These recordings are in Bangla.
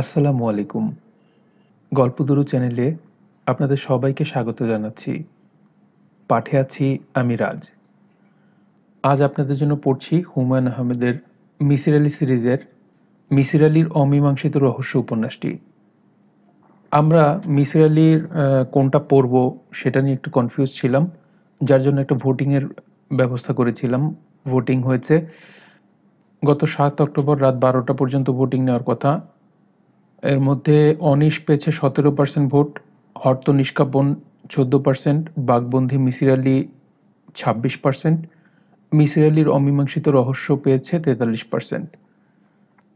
আসসালামু আলাইকুম গল্পদুরু চ্যানেলে আপনাদের সবাইকে স্বাগত জানাচ্ছি পাঠে আছি আমি রাজ আজ আপনাদের জন্য পড়ছি হুমায়ুন আহমেদের মিসির আলী সিরিজের মিসির আলীর অমীমাংসিত রহস্য উপন্যাসটি আমরা মিসির আলীর কোনটা পড়ব সেটা নিয়ে একটু কনফিউজ ছিলাম যার জন্য একটা ভোটিংয়ের ব্যবস্থা করেছিলাম ভোটিং হয়েছে গত সাত অক্টোবর রাত বারোটা পর্যন্ত ভোটিং নেওয়ার কথা এর মধ্যে অনিশ পেয়েছে সতেরো পার্সেন্ট ভোট হর্ত নিষ্কাপন চোদ্দো পার্সেন্ট বাঘবন্ধি মিসির আলী ছাব্বিশ পার্সেন্ট মিসির আলীর অমীমাংসিত রহস্য পেয়েছে তেতাল্লিশ পার্সেন্ট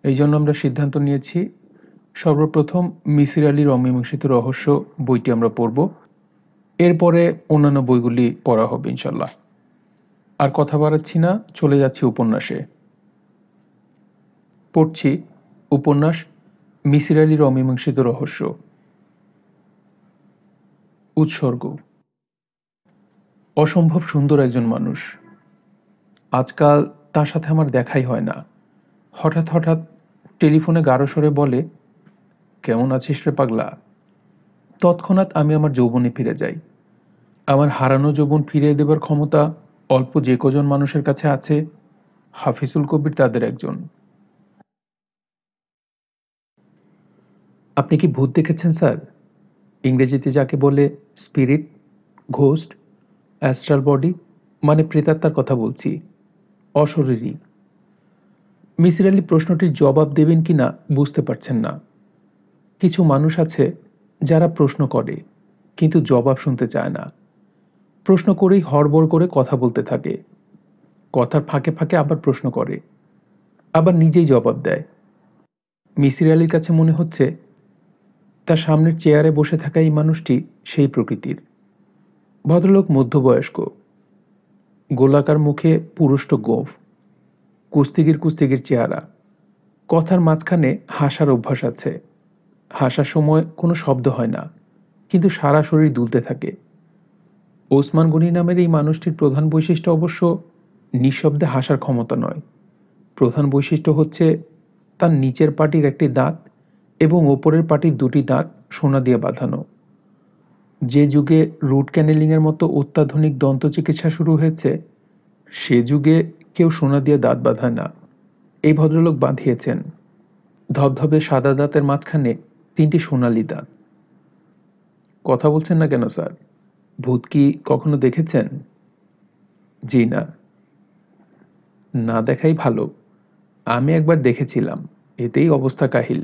এই জন্য আমরা সিদ্ধান্ত নিয়েছি সর্বপ্রথম মিসির আলীর অমীমাংসিত রহস্য বইটি আমরা পড়ব এরপরে অন্যান্য বইগুলি পড়া হবে ইনশাল্লাহ আর কথা বাড়াচ্ছি না চলে যাচ্ছি উপন্যাসে পড়ছি উপন্যাস মিসির আলির অমীমাংসিত রহস্য উৎসর্গ অসম্ভব সুন্দর একজন মানুষ আজকাল তার সাথে আমার দেখাই হয় না হঠাৎ হঠাৎ টেলিফোনে গাঢ় স্বরে বলে কেমন আছিস রে পাগলা তৎক্ষণাৎ আমি আমার যৌবনে ফিরে যাই আমার হারানো যৌবন ফিরিয়ে দেবার ক্ষমতা অল্প যে কজন মানুষের কাছে আছে হাফিজুল কবির তাদের একজন আপনি কি ভূত দেখেছেন স্যার ইংরেজিতে যাকে বলে স্পিরিট ঘোস্ট অ্যাস্ট্রাল বডি মানে প্রেতাত্মার কথা বলছি অশরীরী মিসির আলী প্রশ্নটির জবাব দেবেন কি না বুঝতে পারছেন না কিছু মানুষ আছে যারা প্রশ্ন করে কিন্তু জবাব শুনতে চায় না প্রশ্ন করেই হড়বড় করে কথা বলতে থাকে কথার ফাঁকে ফাঁকে আবার প্রশ্ন করে আবার নিজেই জবাব দেয় মিসির আলীর কাছে মনে হচ্ছে তার সামনের চেয়ারে বসে থাকা এই মানুষটি সেই প্রকৃতির ভদ্রলোক মধ্যবয়স্ক গোলাকার মুখে পুরুষ্ট গোফ কুস্তিগির কুস্তিগির চেহারা কথার মাঝখানে হাসার অভ্যাস আছে হাসার সময় কোনো শব্দ হয় না কিন্তু সারা শরীর দুলতে থাকে ওসমান গনি নামের এই মানুষটির প্রধান বৈশিষ্ট্য অবশ্য নিঃশব্দে হাসার ক্ষমতা নয় প্রধান বৈশিষ্ট্য হচ্ছে তার নিচের পাটির একটি দাঁত এবং ওপরের পাটির দুটি দাঁত সোনা দিয়ে বাঁধানো যে যুগে রুট ক্যানেলিংয়ের মতো অত্যাধুনিক দন্ত চিকিৎসা শুরু হয়েছে সে যুগে কেউ সোনা দিয়ে দাঁত বাঁধায় না এই ভদ্রলোক বাঁধিয়েছেন ধবধবে সাদা দাঁতের মাঝখানে তিনটি সোনালি দাঁত কথা বলছেন না কেন স্যার ভূত কি কখনো দেখেছেন জি না না দেখাই ভালো আমি একবার দেখেছিলাম এতেই অবস্থা কাহিল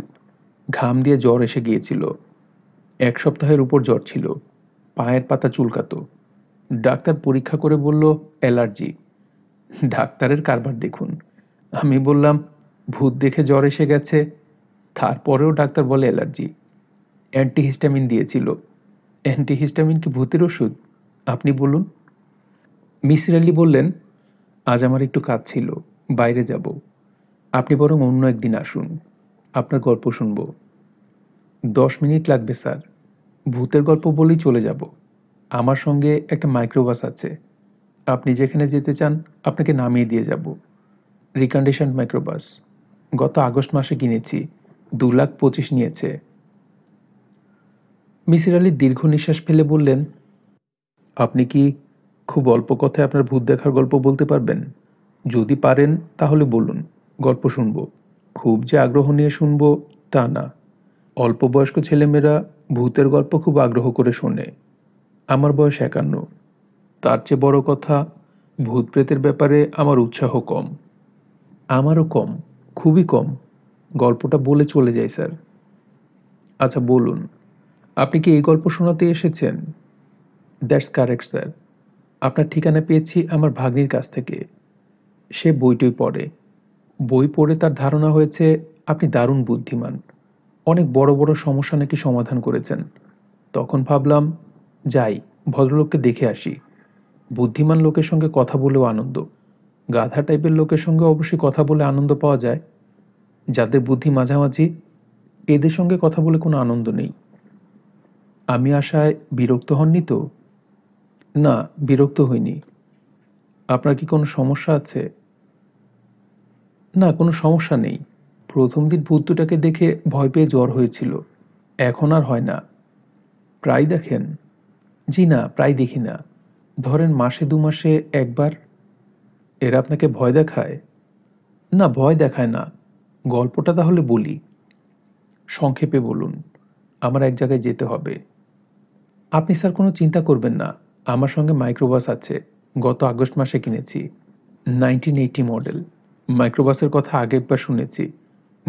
ঘাম দিয়ে জ্বর এসে গিয়েছিল এক সপ্তাহের উপর জ্বর ছিল পায়ের পাতা চুলকাতো ডাক্তার পরীক্ষা করে বলল অ্যালার্জি ডাক্তারের কারবার দেখুন আমি বললাম ভূত দেখে জ্বর এসে গেছে তারপরেও ডাক্তার বলে অ্যালার্জি অ্যান্টিহিস্টামিন দিয়েছিল অ্যান্টিহিস্টামিন কি ভূতের ওষুধ আপনি বলুন মিসির আলি বললেন আজ আমার একটু কাজ ছিল বাইরে যাব আপনি বরং অন্য একদিন আসুন আপনার গল্প শুনব দশ মিনিট লাগবে স্যার ভূতের গল্প বলেই চলে যাব আমার সঙ্গে একটা মাইক্রোবাস আছে আপনি যেখানে যেতে চান আপনাকে নামিয়ে দিয়ে যাব রিকন্ডিশন মাইক্রোবাস গত আগস্ট মাসে কিনেছি দু লাখ পঁচিশ নিয়েছে মিসির আলী দীর্ঘ নিঃশ্বাস ফেলে বললেন আপনি কি খুব অল্প কথায় আপনার ভূত দেখার গল্প বলতে পারবেন যদি পারেন তাহলে বলুন গল্প শুনবো খুব যে আগ্রহ নিয়ে শুনব তা না অল্প বয়স্ক ছেলেমেয়েরা ভূতের গল্প খুব আগ্রহ করে শোনে আমার বয়স একান্ন তার চেয়ে বড় কথা ভূত প্রেতের ব্যাপারে আমার উৎসাহ কম আমারও কম খুবই কম গল্পটা বলে চলে যায় স্যার আচ্ছা বলুন আপনি কি এই গল্প শোনাতে এসেছেন দ্যাটস কারেক্ট স্যার আপনার ঠিকানা পেয়েছি আমার ভাগ্নির কাছ থেকে সে বইটই পড়ে বই পড়ে তার ধারণা হয়েছে আপনি দারুণ বুদ্ধিমান অনেক বড় বড় সমস্যা নাকি সমাধান করেছেন তখন ভাবলাম যাই ভদ্রলোককে দেখে আসি বুদ্ধিমান লোকের সঙ্গে কথা বলেও আনন্দ গাধা টাইপের লোকের সঙ্গে অবশ্যই কথা বলে আনন্দ পাওয়া যায় যাদের বুদ্ধি মাঝামাঝি এদের সঙ্গে কথা বলে কোনো আনন্দ নেই আমি আশায় বিরক্ত হননি তো না বিরক্ত হইনি আপনার কি কোনো সমস্যা আছে না কোনো সমস্যা নেই প্রথম দিন ভূতটাকে দেখে ভয় পেয়ে জ্বর হয়েছিল এখন আর হয় না প্রায় দেখেন জি না প্রায় দেখি না ধরেন মাসে দু মাসে একবার এরা আপনাকে ভয় দেখায় না ভয় দেখায় না গল্পটা তাহলে বলি সংক্ষেপে বলুন আমার এক জায়গায় যেতে হবে আপনি স্যার কোনো চিন্তা করবেন না আমার সঙ্গে মাইক্রোবাস আছে গত আগস্ট মাসে কিনেছি নাইনটিন এইটি মডেল মাইক্রোবাসের কথা আগে একবার শুনেছি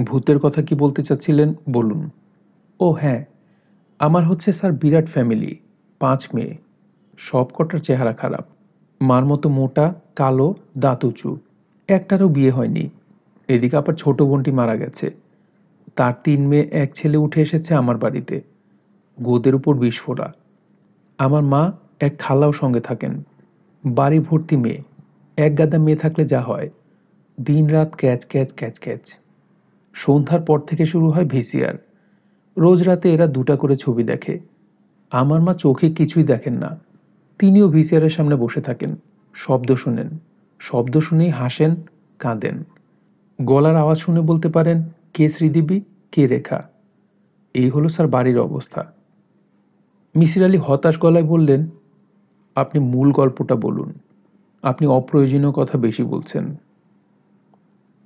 ভূতের কথা কি বলতে চাচ্ছিলেন বলুন ও হ্যাঁ আমার হচ্ছে স্যার বিরাট ফ্যামিলি পাঁচ মেয়ে সব কটার চেহারা খারাপ মার মতো মোটা কালো দাঁত উঁচু একটারও বিয়ে হয়নি এদিকে আবার ছোট বোনটি মারা গেছে তার তিন মেয়ে এক ছেলে উঠে এসেছে আমার বাড়িতে গোদের উপর বিস্ফোরা আমার মা এক খালাও সঙ্গে থাকেন বাড়ি ভর্তি মেয়ে এক গাদা মেয়ে থাকলে যা হয় দিন রাত ক্যাচ ক্যাচ ক্যাচ ক্যাচ সন্ধ্যার পর থেকে শুরু হয় ভিসিআর রোজ রাতে এরা দুটা করে ছবি দেখে আমার মা চোখে কিছুই দেখেন না তিনিও ভিসিআরের সামনে বসে থাকেন শব্দ শোনেন শব্দ শুনেই হাসেন কাঁদেন গলার আওয়াজ শুনে বলতে পারেন কে শ্রীদেবী কে রেখা এই হলো স্যার বাড়ির অবস্থা মিসির আলী হতাশ গলায় বললেন আপনি মূল গল্পটা বলুন আপনি অপ্রয়োজনীয় কথা বেশি বলছেন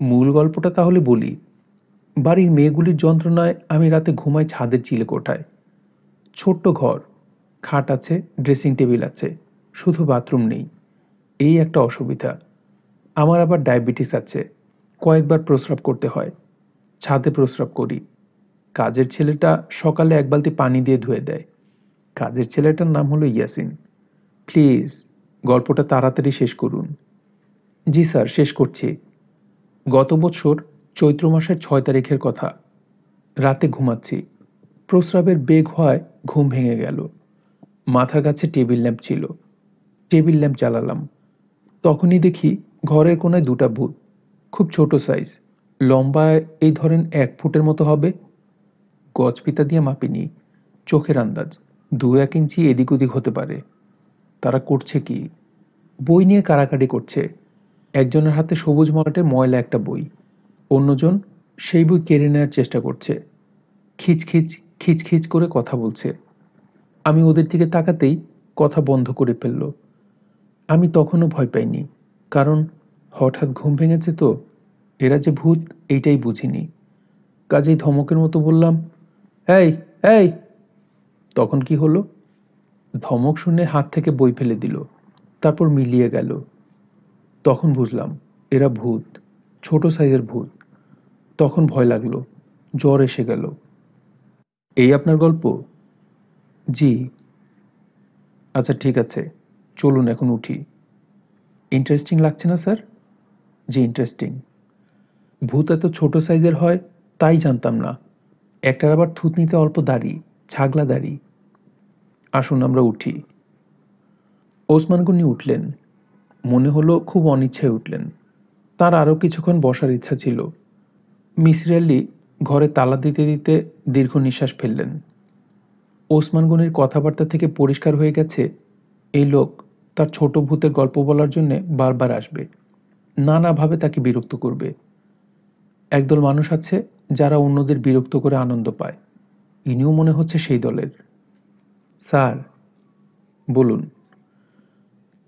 মূল গল্পটা তাহলে বলি বাড়ির মেয়েগুলির যন্ত্রণায় আমি রাতে ঘুমাই ছাদের চিলে কোঠায় ছোট্ট ঘর খাট আছে ড্রেসিং টেবিল আছে শুধু বাথরুম নেই এই একটা অসুবিধা আমার আবার ডায়াবেটিস আছে কয়েকবার প্রস্রাব করতে হয় ছাদে প্রস্রাব করি কাজের ছেলেটা সকালে এক বালতি পানি দিয়ে ধুয়ে দেয় কাজের ছেলেটার নাম হলো ইয়াসিন প্লিজ গল্পটা তাড়াতাড়ি শেষ করুন জি স্যার শেষ করছি গত বছর চৈত্র মাসের ছয় তারিখের কথা রাতে ঘুমাচ্ছি প্রস্রাবের বেগ হওয়ায় ঘুম ভেঙে গেল মাথার কাছে টেবিল ল্যাম্প ছিল টেবিল ল্যাম্প চালালাম তখনই দেখি ঘরের কোনায় দুটা ভূত খুব ছোট সাইজ লম্বায় এই ধরেন এক ফুটের মতো হবে পিতা দিয়ে মাপিনি চোখের আন্দাজ দু এক ইঞ্চি এদিক ওদিক হতে পারে তারা করছে কি বই নিয়ে কারাকারি করছে একজনের হাতে সবুজ মলাটে ময়লা একটা বই অন্যজন সেই বই কেড়ে নেওয়ার চেষ্টা করছে খিচখিচ খিচখিচ করে কথা বলছে আমি ওদের দিকে তাকাতেই কথা বন্ধ করে ফেলল আমি তখনও ভয় পাইনি কারণ হঠাৎ ঘুম ভেঙেছে তো এরা যে ভূত এইটাই বুঝিনি কাজেই ধমকের মতো বললাম এই এই তখন কি হলো ধমক শুনে হাত থেকে বই ফেলে দিল তারপর মিলিয়ে গেল তখন বুঝলাম এরা ভূত ছোট সাইজের ভূত তখন ভয় লাগলো জ্বর এসে গেল এই আপনার গল্প জি আচ্ছা ঠিক আছে চলুন এখন উঠি ইন্টারেস্টিং লাগছে না স্যার জি ইন্টারেস্টিং ভূত এত ছোট সাইজের হয় তাই জানতাম না একটার আবার থুতনিতে অল্প দাড়ি ছাগলা দাড়ি আসুন আমরা উঠি ওসমান গনি উঠলেন মনে হলো খুব অনিচ্ছায় উঠলেন তার আরও কিছুক্ষণ বসার ইচ্ছা ছিল মিসির আলি ঘরে তালা দিতে দিতে দীর্ঘ নিঃশ্বাস ফেললেন ওসমান গনির কথাবার্তা থেকে পরিষ্কার হয়ে গেছে এই লোক তার ছোট ভূতের গল্প বলার জন্যে বারবার আসবে নানাভাবে তাকে বিরক্ত করবে একদল মানুষ আছে যারা অন্যদের বিরক্ত করে আনন্দ পায় ইনিও মনে হচ্ছে সেই দলের স্যার বলুন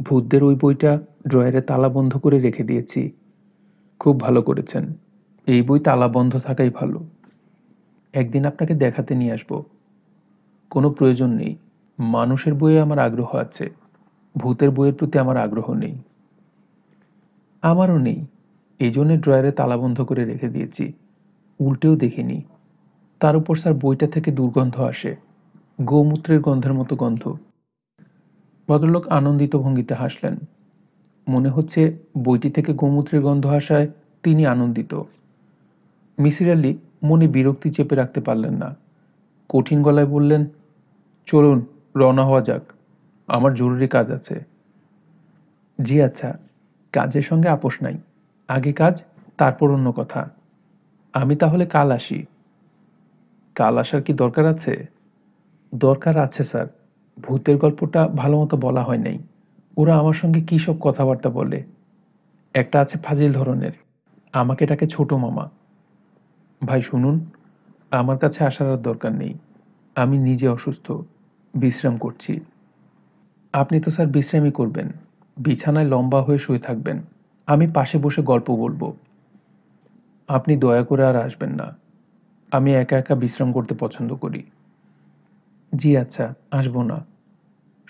ভূতদের ওই বইটা ড্রয়ারে তালা বন্ধ করে রেখে দিয়েছি খুব ভালো করেছেন এই বই তালা বন্ধ থাকাই ভালো একদিন আপনাকে দেখাতে নিয়ে আসব কোনো প্রয়োজন নেই মানুষের বইয়ে আমার আগ্রহ আছে ভূতের বইয়ের প্রতি আমার আগ্রহ নেই আমারও নেই এই জন্যে ড্রয়ারে বন্ধ করে রেখে দিয়েছি উল্টেও দেখিনি তার উপর স্যার বইটা থেকে দুর্গন্ধ আসে গোমূত্রের গন্ধের মতো গন্ধ ভদ্রলোক আনন্দিত ভঙ্গিতে হাসলেন মনে হচ্ছে বইটি থেকে গোমূত্রের গন্ধ আসায় তিনি আনন্দিত মিসির আলি মনে বিরক্তি চেপে রাখতে পারলেন না কঠিন গলায় বললেন চলুন রওনা হওয়া যাক আমার জরুরি কাজ আছে জি আচ্ছা কাজের সঙ্গে আপোষ নাই আগে কাজ তারপর অন্য কথা আমি তাহলে কাল আসি কাল আসার কি দরকার আছে দরকার আছে স্যার ভূতের গল্পটা ভালো মতো বলা হয় নাই ওরা আমার সঙ্গে কী সব কথাবার্তা বলে একটা আছে ফাজিল ধরনের আমাকে ডাকে ছোট মামা ভাই শুনুন আমার কাছে আসার আর দরকার নেই আমি নিজে অসুস্থ বিশ্রাম করছি আপনি তো স্যার বিশ্রামই করবেন বিছানায় লম্বা হয়ে শুয়ে থাকবেন আমি পাশে বসে গল্প বলবো আপনি দয়া করে আর আসবেন না আমি একা একা বিশ্রাম করতে পছন্দ করি জি আচ্ছা আসবো না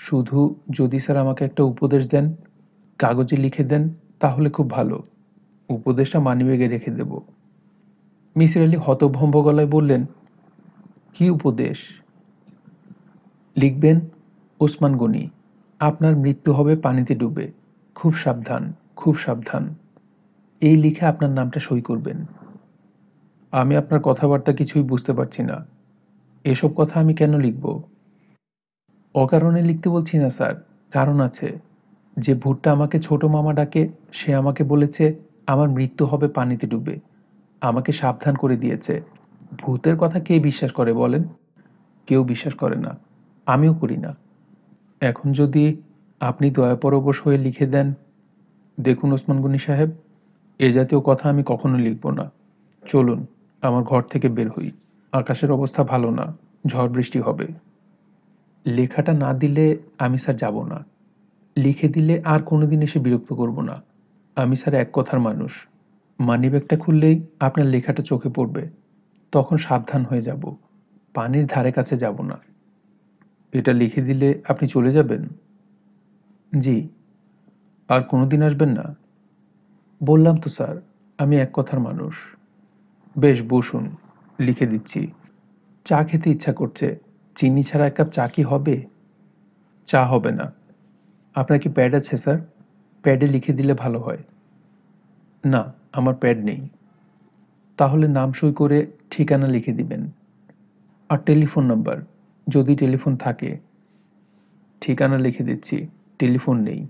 শুধু যদি স্যার আমাকে একটা উপদেশ দেন কাগজে লিখে দেন তাহলে খুব ভালো উপদেশটা মানিব্যাগে রেখে দেব মিসির আলী হতভম্ব গলায় বললেন কি উপদেশ লিখবেন ওসমান গনি আপনার মৃত্যু হবে পানিতে ডুবে খুব সাবধান খুব সাবধান এই লিখে আপনার নামটা সই করবেন আমি আপনার কথাবার্তা কিছুই বুঝতে পারছি না এসব কথা আমি কেন লিখব অকারণে লিখতে বলছি না স্যার কারণ আছে যে ভুট্টা আমাকে ছোট মামা ডাকে সে আমাকে বলেছে আমার মৃত্যু হবে পানিতে ডুবে আমাকে সাবধান করে দিয়েছে ভূতের কথা কে বিশ্বাস করে বলেন কেউ বিশ্বাস করে না আমিও করি না এখন যদি আপনি দয়াপরবশ হয়ে লিখে দেন দেখুন ওসমান গনি সাহেব এ জাতীয় কথা আমি কখনো লিখব না চলুন আমার ঘর থেকে বের হই আকাশের অবস্থা ভালো না ঝড় বৃষ্টি হবে লেখাটা না দিলে আমি স্যার যাব না লিখে দিলে আর কোনো দিন এসে বিরক্ত করব না আমি স্যার এক কথার মানুষ মানিব্যাগটা খুললেই আপনার লেখাটা চোখে পড়বে তখন সাবধান হয়ে যাব পানির ধারে কাছে যাব না এটা লিখে দিলে আপনি চলে যাবেন জি আর কোনো দিন আসবেন না বললাম তো স্যার আমি এক কথার মানুষ বেশ বসুন লিখে দিচ্ছি চা খেতে ইচ্ছা করছে চিনি ছাড়া এক কাপ চা কি হবে চা হবে না আপনার কি প্যাড আছে স্যার প্যাডে লিখে দিলে ভালো হয় না আমার প্যাড নেই তাহলে নাম সই করে ঠিকানা লিখে দিবেন আর টেলিফোন নাম্বার যদি টেলিফোন থাকে ঠিকানা লিখে দিচ্ছি টেলিফোন নেই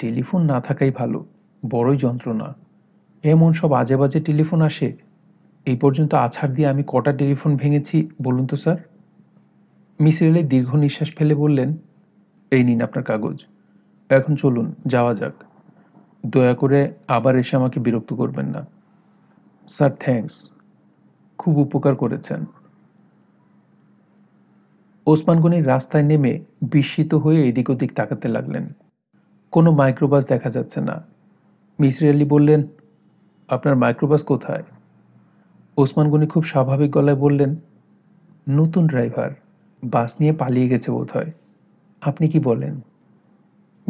টেলিফোন না থাকাই ভালো বড়ই যন্ত্রণা এমন সব আজে বাজে টেলিফোন আসে এই পর্যন্ত আছাড় দিয়ে আমি কটা টেলিফোন ভেঙেছি বলুন তো স্যার মিসির আলি দীর্ঘ নিঃশ্বাস ফেলে বললেন এই নিন আপনার কাগজ এখন চলুন যাওয়া যাক দয়া করে আবার এসে আমাকে বিরক্ত করবেন না স্যার থ্যাংকস খুব উপকার করেছেন ওসমান রাস্তায় নেমে বিস্মিত হয়ে এদিক ওদিক তাকাতে লাগলেন কোনো মাইক্রোবাস দেখা যাচ্ছে না মিসির আলি বললেন আপনার মাইক্রোবাস কোথায় ওসমান গনি খুব স্বাভাবিক গলায় বললেন নতুন ড্রাইভার বাস নিয়ে পালিয়ে গেছে বোধ হয় আপনি কি বলেন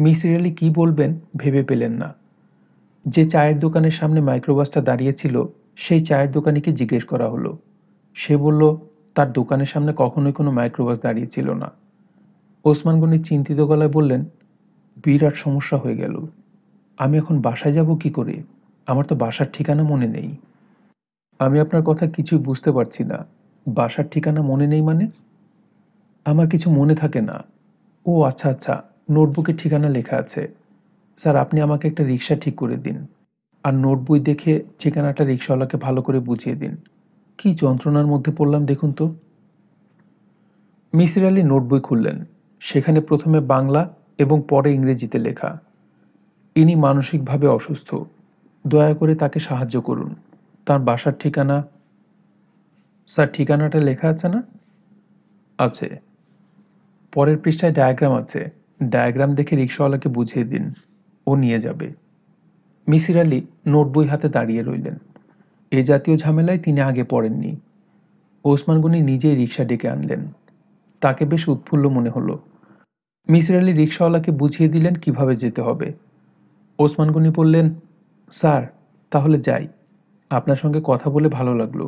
মিসির আলি কী বলবেন ভেবে পেলেন না যে চায়ের দোকানের সামনে মাইক্রোবাসটা দাঁড়িয়েছিল সেই চায়ের দোকানিকে জিজ্ঞেস করা হলো সে বলল তার দোকানের সামনে কখনোই কোনো মাইক্রোবাস দাঁড়িয়েছিল না ওসমান গনি চিন্তিত গলায় বললেন বিরাট সমস্যা হয়ে গেল আমি এখন বাসায় যাব কি করে আমার তো বাসার ঠিকানা মনে নেই আমি আপনার কথা কিছুই বুঝতে পারছি না বাসার ঠিকানা মনে নেই মানে আমার কিছু মনে থাকে না ও আচ্ছা আচ্ছা নোটবুকে ঠিকানা লেখা আছে স্যার আপনি আমাকে একটা রিক্সা ঠিক করে দিন আর নোটবই দেখে ঠিকানাটা রিক্সাওয়ালাকে ভালো করে বুঝিয়ে দিন কি যন্ত্রণার মধ্যে পড়লাম দেখুন তো মিসির আলী নোটবই খুললেন সেখানে প্রথমে বাংলা এবং পরে ইংরেজিতে লেখা ইনি মানসিকভাবে অসুস্থ দয়া করে তাকে সাহায্য করুন তার বাসার ঠিকানা স্যার ঠিকানাটা লেখা আছে না আছে পরের পৃষ্ঠায় ডায়াগ্রাম আছে ডায়াগ্রাম দেখে রিক্সাওয়ালাকে বুঝিয়ে দিন ও নিয়ে যাবে মিসির আলী নোট বই হাতে দাঁড়িয়ে রইলেন এ জাতীয় ঝামেলায় তিনি আগে পড়েননি ওসমান গনি নিজেই রিক্সা ডেকে আনলেন তাকে বেশ উৎফুল্ল মনে হলো মিসির আলী রিক্সাওয়ালাকে বুঝিয়ে দিলেন কিভাবে যেতে হবে ওসমান গনি বললেন স্যার তাহলে যাই আপনার সঙ্গে কথা বলে ভালো লাগলো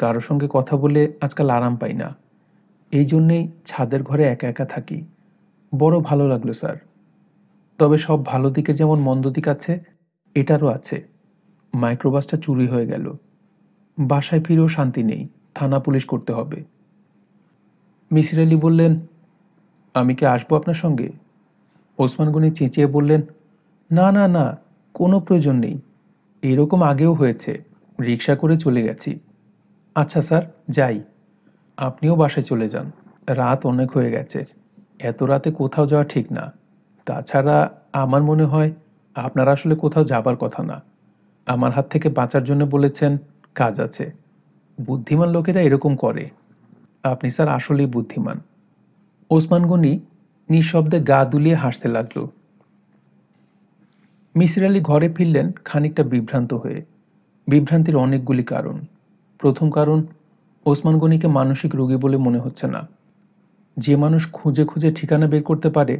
কারোর সঙ্গে কথা বলে আজকাল আরাম পাই না এই জন্যেই ছাদের ঘরে একা একা থাকি বড় ভালো লাগলো স্যার তবে সব ভালো দিকে যেমন মন্দ দিক আছে এটারও আছে মাইক্রোবাসটা চুরি হয়ে গেল বাসায় ফিরেও শান্তি নেই থানা পুলিশ করতে হবে মিসির আলী বললেন আমি কি আসবো আপনার সঙ্গে ওসমান গনি চেঁচিয়ে বললেন না না না কোনো প্রয়োজন নেই এরকম আগেও হয়েছে রিক্সা করে চলে গেছি আচ্ছা স্যার যাই আপনিও বাসায় চলে যান রাত অনেক হয়ে গেছে এত রাতে কোথাও যাওয়া ঠিক না তাছাড়া আমার মনে হয় আপনারা আসলে কোথাও যাবার কথা না আমার হাত থেকে বাঁচার জন্য বলেছেন কাজ আছে বুদ্ধিমান লোকেরা এরকম করে আপনি স্যার আসলেই বুদ্ধিমান ওসমান গনি নিঃশব্দে গা দুলিয়ে হাসতে লাগলো মিসির আলী ঘরে ফিরলেন খানিকটা বিভ্রান্ত হয়ে বিভ্রান্তির অনেকগুলি কারণ প্রথম কারণ ওসমান গনিকে মানসিক রোগী বলে মনে হচ্ছে না যে মানুষ খুঁজে খুঁজে ঠিকানা বের করতে পারে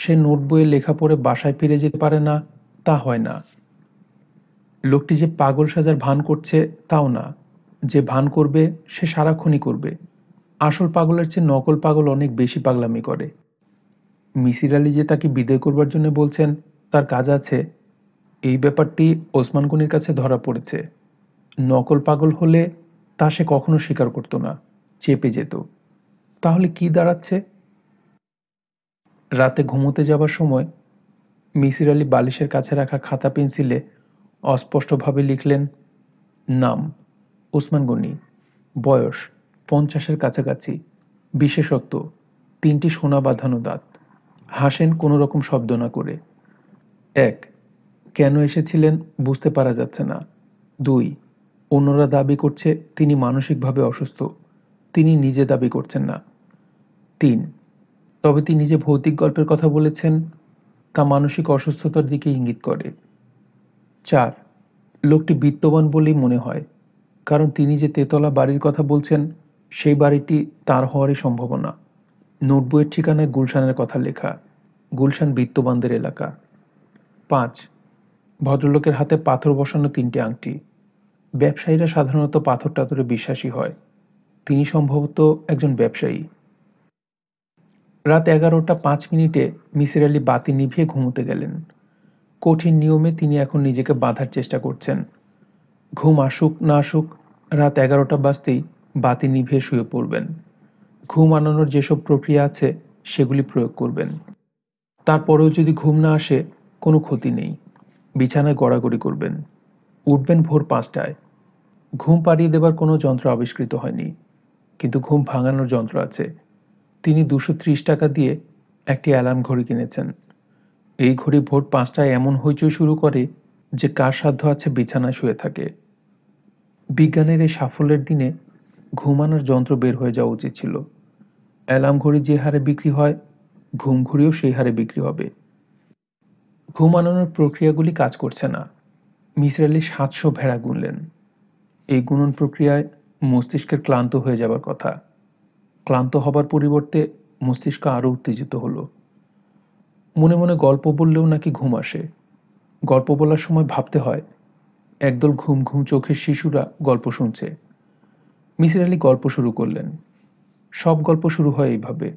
সে নোট বইয়ে লেখা পড়ে বাসায় ফিরে যেতে পারে না তা হয় না লোকটি যে পাগল সাজার ভান করছে তাও না যে ভান করবে সে সারাক্ষণই করবে আসল পাগলের চেয়ে নকল পাগল অনেক বেশি পাগলামি করে মিসির আলী যে তাকে বিদায় করবার জন্য বলছেন তার কাজ আছে এই ব্যাপারটি ওসমান গনির কাছে ধরা পড়েছে নকল পাগল হলে তা সে কখনো স্বীকার করতো না চেপে যেত তাহলে কি দাঁড়াচ্ছে রাতে ঘুমোতে যাবার সময় মিসির আলী বালিশের কাছে রাখা খাতা পেন্সিলে অস্পষ্টভাবে লিখলেন নাম ওসমান গনি বয়স পঞ্চাশের কাছাকাছি বিশেষত্ব তিনটি সোনা বাঁধানো দাঁত হাসেন কোনো রকম শব্দ না করে এক কেন এসেছিলেন বুঝতে পারা যাচ্ছে না দুই অন্যরা দাবি করছে তিনি মানসিকভাবে অসুস্থ তিনি নিজে দাবি করছেন না তিন তবে তিনি যে ভৌতিক গল্পের কথা বলেছেন তা মানসিক অসুস্থতার দিকে ইঙ্গিত করে চার লোকটি বিত্তবান বলেই মনে হয় কারণ তিনি যে তেতলা বাড়ির কথা বলছেন সেই বাড়িটি তার হওয়ারই সম্ভাবনা নোটবইয়ের ঠিকানায় গুলশানের কথা লেখা গুলশান বিত্তবানদের এলাকা পাঁচ ভদ্রলোকের হাতে পাথর বসানো তিনটি আংটি ব্যবসায়ীরা সাধারণত পাথর টাথরে বিশ্বাসী হয় তিনি সম্ভবত একজন ব্যবসায়ী রাত এগারোটা পাঁচ মিনিটে মিসির আলী বাতি নিভিয়ে ঘুমোতে গেলেন কঠিন নিয়মে তিনি এখন নিজেকে বাঁধার চেষ্টা করছেন ঘুম আসুক না আসুক রাত এগারোটা বাজতেই বাতি নিভিয়ে শুয়ে পড়বেন ঘুম আনানোর যেসব প্রক্রিয়া আছে সেগুলি প্রয়োগ করবেন তারপরেও যদি ঘুম না আসে কোনো ক্ষতি নেই বিছানায় গড়াগড়ি করবেন উঠবেন ভোর পাঁচটায় ঘুম পাড়িয়ে দেবার কোনো যন্ত্র আবিষ্কৃত হয়নি কিন্তু ঘুম ভাঙানোর যন্ত্র আছে তিনি দুশো ত্রিশ টাকা দিয়ে একটি অ্যালার্ম ঘড়ি কিনেছেন এই ঘড়ি ভোর পাঁচটায় এমন হইচই শুরু করে যে কার সাধ্য আছে বিছানায় শুয়ে থাকে বিজ্ঞানের এই সাফল্যের দিনে ঘুমানোর যন্ত্র বের হয়ে যাওয়া উচিত ছিল অ্যালার্ম ঘড়ি যে হারে বিক্রি হয় ঘুম ঘড়িও সেই হারে বিক্রি হবে ঘুমানোর প্রক্রিয়াগুলি কাজ করছে না মিসির আলি সাতশো ভেড়া গুনলেন এই গুণন প্রক্রিয়ায় মস্তিষ্কের ক্লান্ত হয়ে যাবার কথা ক্লান্ত হবার পরিবর্তে মস্তিষ্ক আরও উত্তেজিত হলো মনে মনে গল্প বললেও নাকি ঘুম আসে গল্প বলার সময় ভাবতে হয় একদল ঘুম ঘুম চোখের শিশুরা গল্প শুনছে মিসির আলি গল্প শুরু করলেন সব গল্প শুরু হয় এইভাবে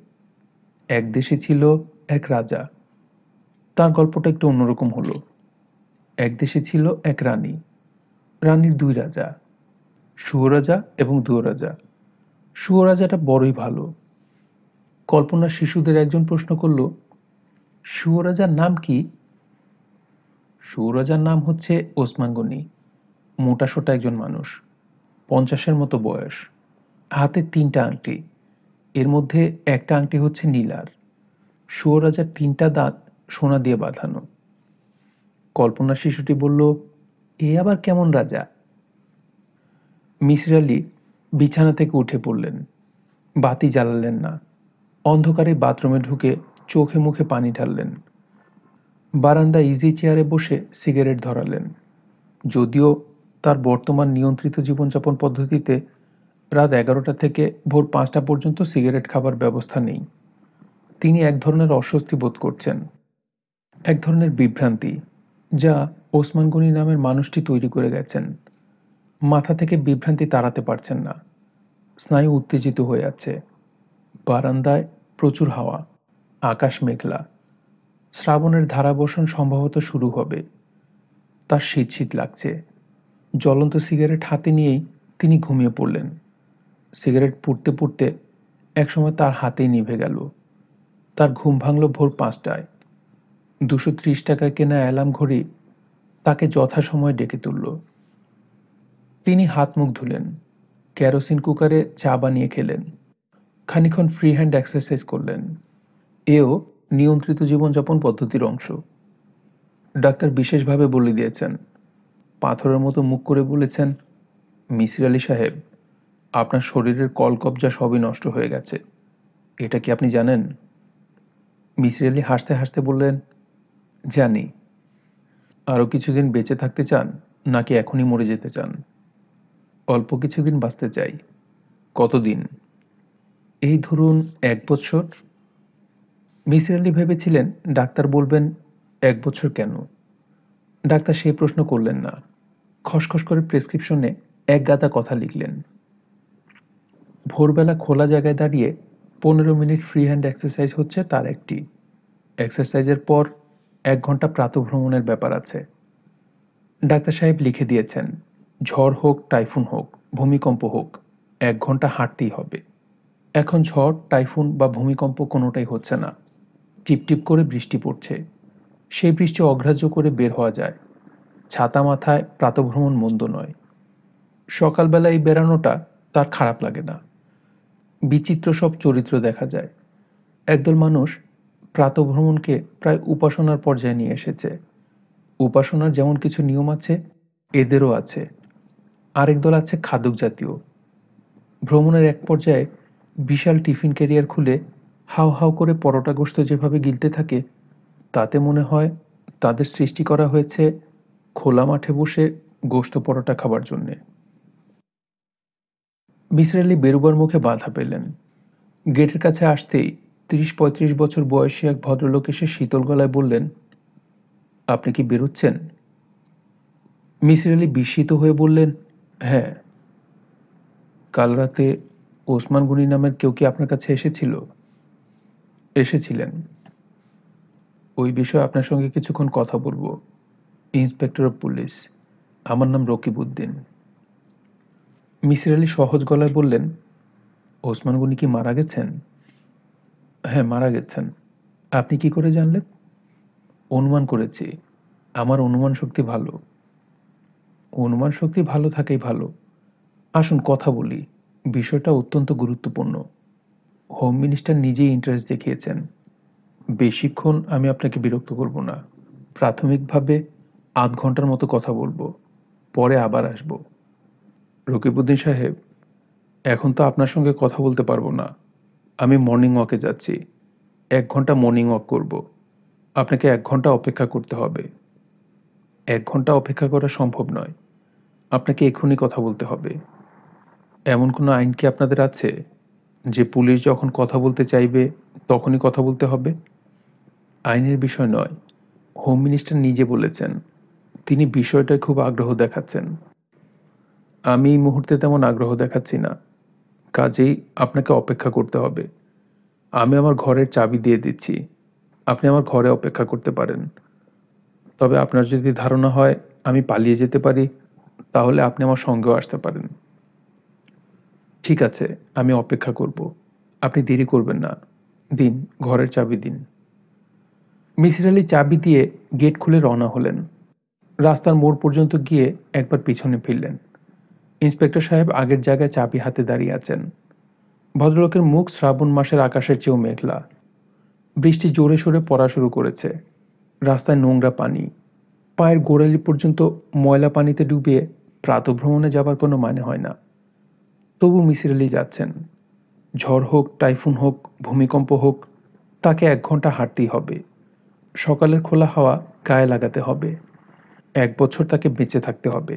এক দেশে ছিল এক রাজা তার গল্পটা একটু অন্যরকম হলো এক দেশে ছিল এক রানী রানীর দুই রাজা রাজা এবং দুয়রাজা রাজাটা বড়ই ভালো কল্পনার শিশুদের একজন প্রশ্ন করল রাজার নাম কি রাজার নাম হচ্ছে ওসমাঙ্গনি গনি মোটাসোটা একজন মানুষ পঞ্চাশের মতো বয়স হাতে তিনটা আংটি এর মধ্যে একটা আংটি হচ্ছে নীলার রাজার তিনটা দাঁত সোনা দিয়ে বাঁধানো কল্পনা শিশুটি বলল এ আবার কেমন রাজা মিসির আলি বিছানা থেকে উঠে পড়লেন বাতি জ্বালালেন না অন্ধকারে বাথরুমে ঢুকে চোখে মুখে পানি ঢাললেন বারান্দা ইজি চেয়ারে বসে সিগারেট ধরালেন যদিও তার বর্তমান নিয়ন্ত্রিত জীবনযাপন পদ্ধতিতে রাত এগারোটা থেকে ভোর পাঁচটা পর্যন্ত সিগারেট খাবার ব্যবস্থা নেই তিনি এক ধরনের অস্বস্তি বোধ করছেন এক ধরনের বিভ্রান্তি যা ওসমান গনি নামের মানুষটি তৈরি করে গেছেন মাথা থেকে বিভ্রান্তি তাড়াতে পারছেন না স্নায়ু উত্তেজিত হয়ে আছে বারান্দায় প্রচুর হাওয়া আকাশ মেঘলা শ্রাবণের ধারাবর্ষণ সম্ভবত শুরু হবে তার শীত শীত লাগছে জ্বলন্ত সিগারেট হাতে নিয়েই তিনি ঘুমিয়ে পড়লেন সিগারেট পুড়তে পুড়তে একসময় তার হাতেই নিভে গেল তার ঘুম ভাঙল ভোর পাঁচটায় দুশো ত্রিশ টাকায় কেনা অ্যালার্ম ঘড়ি তাকে যথাসময়ে ডেকে তুলল তিনি হাত মুখ ধুলেন ক্যারোসিন কুকারে চা বানিয়ে খেলেন খানিক্ষণ ফ্রি হ্যান্ড এক্সারসাইজ করলেন এও নিয়ন্ত্রিত জীবনযাপন পদ্ধতির অংশ ডাক্তার বিশেষভাবে বলে দিয়েছেন পাথরের মতো মুখ করে বলেছেন মিসির আলী সাহেব আপনার শরীরের কলকবজা সবই নষ্ট হয়ে গেছে এটা কি আপনি জানেন মিসির আলী হাসতে হাসতে বললেন জানি আরও কিছুদিন বেঁচে থাকতে চান নাকি এখনই মরে যেতে চান অল্প কিছুদিন বাঁচতে চাই কতদিন এই ধরুন এক বছর মিসির আলি ভেবেছিলেন ডাক্তার বলবেন এক বছর কেন ডাক্তার সেই প্রশ্ন করলেন না খসখস করে প্রেসক্রিপশনে এক গাদা কথা লিখলেন ভোরবেলা খোলা জায়গায় দাঁড়িয়ে পনেরো মিনিট ফ্রি হ্যান্ড এক্সারসাইজ হচ্ছে তার একটি এক্সারসাইজের পর এক ঘন্টা প্রাতভ্রমণের ব্যাপার আছে ডাক্তার সাহেব লিখে দিয়েছেন ঝড় হোক টাইফুন হোক ভূমিকম্প হোক এক ঘন্টা হাঁটতেই হবে এখন ঝড় টাইফুন বা ভূমিকম্প কোনোটাই হচ্ছে না টিপটিপ করে বৃষ্টি পড়ছে সেই বৃষ্টি অগ্রাহ্য করে বের হওয়া যায় ছাতা মাথায় প্রাতভ্রমণ মন্দ নয় সকালবেলা এই বেড়ানোটা তার খারাপ লাগে না বিচিত্র সব চরিত্র দেখা যায় একদল মানুষ প্রাতভ্রমণকে প্রায় উপাসনার পর্যায়ে নিয়ে এসেছে উপাসনার যেমন কিছু নিয়ম আছে এদেরও আছে আরেক দল আছে খাদক জাতীয় ভ্রমণের এক পর্যায়ে বিশাল টিফিন ক্যারিয়ার খুলে হাও হাও করে পরোটা গোস্ত যেভাবে গিলতে থাকে তাতে মনে হয় তাদের সৃষ্টি করা হয়েছে খোলা মাঠে বসে গোস্ত পরোটা খাবার জন্যে মিসির আলি মুখে বাধা পেলেন গেটের কাছে আসতেই তিরিশ পঁয়ত্রিশ বছর বয়সী এক ভদ্রলোক এসে শীতল গলায় বললেন আপনি কি বেরোচ্ছেন মিসির আলী বিস্মিত হয়ে বললেন হ্যাঁ কাল রাতে ওসমান গুনি নামের কেউ কি আপনার কাছে এসেছিল এসেছিলেন ওই বিষয়ে আপনার সঙ্গে কিছুক্ষণ কথা বলবো ইন্সপেক্টর অফ পুলিশ আমার নাম রকিব উদ্দিন মিসির আলী সহজ গলায় বললেন ওসমান গুনি কি মারা গেছেন হ্যাঁ মারা গেছেন আপনি কি করে জানলেন অনুমান করেছি আমার অনুমান শক্তি ভালো অনুমান শক্তি ভালো থাকেই ভালো আসুন কথা বলি বিষয়টা অত্যন্ত গুরুত্বপূর্ণ হোম মিনিস্টার নিজেই ইন্টারেস্ট দেখিয়েছেন বেশিক্ষণ আমি আপনাকে বিরক্ত করব না প্রাথমিকভাবে আধ ঘন্টার মতো কথা বলবো পরে আবার আসব রকিবউদ্দিন সাহেব এখন তো আপনার সঙ্গে কথা বলতে পারবো না আমি মর্নিং ওয়াকে যাচ্ছি এক ঘন্টা মর্নিং ওয়াক করব আপনাকে এক ঘন্টা অপেক্ষা করতে হবে এক ঘন্টা অপেক্ষা করা সম্ভব নয় আপনাকে এক্ষুনি কথা বলতে হবে এমন কোনো আইন কি আপনাদের আছে যে পুলিশ যখন কথা বলতে চাইবে তখনই কথা বলতে হবে আইনের বিষয় নয় হোম মিনিস্টার নিজে বলেছেন তিনি বিষয়টায় খুব আগ্রহ দেখাচ্ছেন আমি এই মুহূর্তে তেমন আগ্রহ দেখাচ্ছি না কাজেই আপনাকে অপেক্ষা করতে হবে আমি আমার ঘরের চাবি দিয়ে দিচ্ছি আপনি আমার ঘরে অপেক্ষা করতে পারেন তবে আপনার যদি ধারণা হয় আমি পালিয়ে যেতে পারি তাহলে আপনি আমার সঙ্গেও আসতে পারেন ঠিক আছে আমি অপেক্ষা করব আপনি দেরি করবেন না দিন ঘরের চাবি দিন মিসির আলি চাবি দিয়ে গেট খুলে রওনা হলেন রাস্তার মোড় পর্যন্ত গিয়ে একবার পিছনে ফিরলেন ইন্সপেক্টর সাহেব আগের জায়গায় চাবি হাতে দাঁড়িয়ে আছেন ভদ্রলোকের মুখ শ্রাবণ মাসের আকাশের চেয়েও মেঘলা বৃষ্টি জোরে সোরে পড়া শুরু করেছে রাস্তায় নোংরা পানি পায়ের গোড়ালি পর্যন্ত ময়লা পানিতে ডুবিয়ে প্রাতভ্রমণে যাবার কোনো মানে হয় না তবু মিসির আলি যাচ্ছেন ঝড় হোক টাইফুন হোক ভূমিকম্প হোক তাকে এক ঘন্টা হাঁটতেই হবে সকালের খোলা হাওয়া গায়ে লাগাতে হবে এক বছর তাকে বেঁচে থাকতে হবে